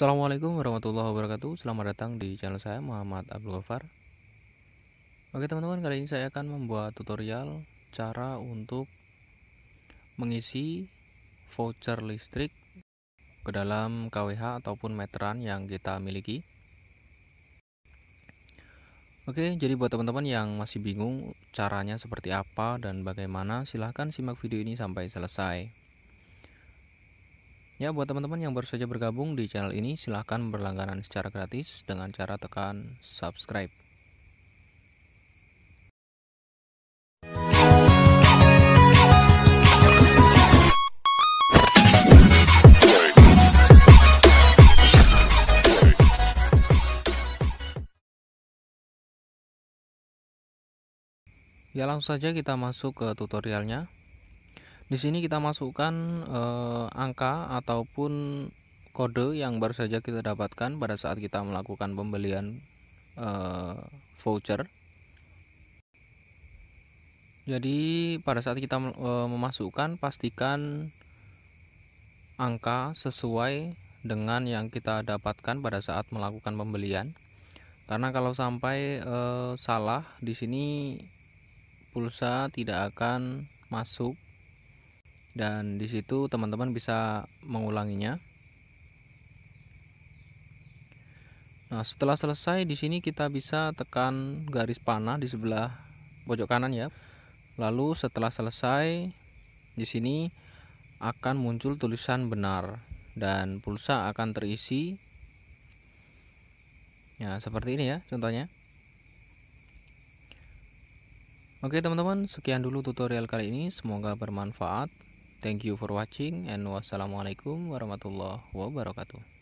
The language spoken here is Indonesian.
Assalamualaikum warahmatullahi wabarakatuh Selamat datang di channel saya Muhammad Abdul Ghafar Oke teman-teman kali ini saya akan membuat tutorial Cara untuk mengisi voucher listrik ke dalam KWH ataupun meteran yang kita miliki Oke jadi buat teman-teman yang masih bingung caranya seperti apa dan bagaimana silahkan simak video ini sampai selesai Ya, buat teman-teman yang baru saja bergabung di channel ini, silahkan berlangganan secara gratis dengan cara tekan subscribe. Ya langsung saja kita masuk ke tutorialnya di sini kita masukkan eh, angka ataupun kode yang baru saja kita dapatkan pada saat kita melakukan pembelian eh, voucher. Jadi pada saat kita eh, memasukkan pastikan angka sesuai dengan yang kita dapatkan pada saat melakukan pembelian. Karena kalau sampai eh, salah di sini pulsa tidak akan masuk dan di situ teman-teman bisa mengulanginya. Nah, setelah selesai di sini kita bisa tekan garis panah di sebelah pojok kanan ya. Lalu setelah selesai di sini akan muncul tulisan benar dan pulsa akan terisi. Ya, seperti ini ya contohnya. Oke teman-teman, sekian dulu tutorial kali ini. Semoga bermanfaat. Thank you for watching and wassalamualaikum warahmatullahi wabarakatuh.